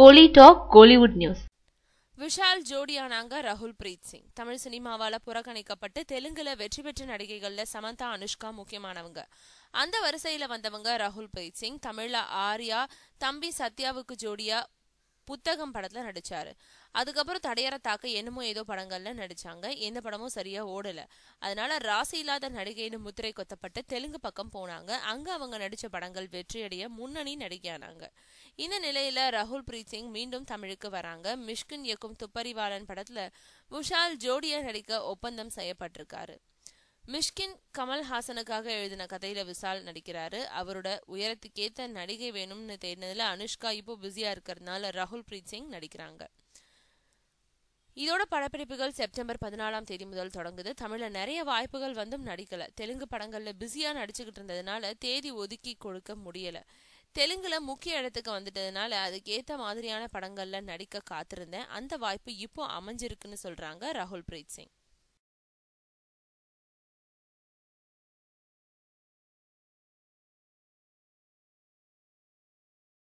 கோலி talk Kollywood news Vishal ஜோடியானாங்க ரகுல் பிரீத் சிங் தமிழ் சினிமாவால புறக்கணிக்கப்பட்டு தெலுங்குல வெற்றி பெற்ற நடிகைகள்ல சமந்தா அனுஷ்கா முக்கியமானவங்க அந்த வரிசையில வந்தவங்க ரகுல் பிரீத் சிங் தமிழ்ல ஆர்யா தம்பி சத்யாவுக்கு ஜோடியா புத்தகம் படத்தில் நடித்தார் அதுக்கப்புறம் தடையற தாக்க என்னமோ ஏதோ படங்களில் நடித்தாங்க எந்த படமும் சரியாக ஓடலை அதனால ராசி இல்லாத நடிகைன்னு முத்திரை கொத்தப்பட்டு தெலுங்கு பக்கம் போனாங்க அங்கே அவங்க நடித்த படங்கள் வெற்றியடைய முன்னணி நடிகையானாங்க இந்த நிலையில் ரகுல் பிரீத் சிங் மீண்டும் தமிழுக்கு வராங்க மிஷ்கின் இயக்கும் துப்பறிவாளன் படத்தில் விஷால் ஜோடியாக நடிக்க ஒப்பந்தம் செய்யப்பட்டிருக்காரு மிஷ்கின் கமல்ஹாசனுக்காக எழுதின கதையில விசால் நடிக்கிறாரு அவரோட உயரத்துக்கேத்த நடிகை வேணும்னு தேடினதுல அனுஷ்கா இப்போ பிஸியா இருக்கிறதுனால ராகுல் பிரீத் சிங் நடிக்கிறாங்க இதோட படப்பிடிப்புகள் செப்டம்பர் பதினாலாம் தேதி முதல் தொடங்குது தமிழில் நிறைய வாய்ப்புகள் வந்தும் நடிக்கல தெலுங்கு படங்கள்ல பிஸியா நடிச்சுக்கிட்டு இருந்ததுனால தேதி ஒதுக்கி கொடுக்க முடியல தெலுங்குல முக்கிய இடத்துக்கு வந்துட்டதுனால அதுக்கேத்த மாதிரியான படங்கள்ல நடிக்க காத்திருந்தேன் அந்த வாய்ப்பு இப்போ அமைஞ்சிருக்குன்னு சொல்றாங்க ராகுல் பிரீத் சிங்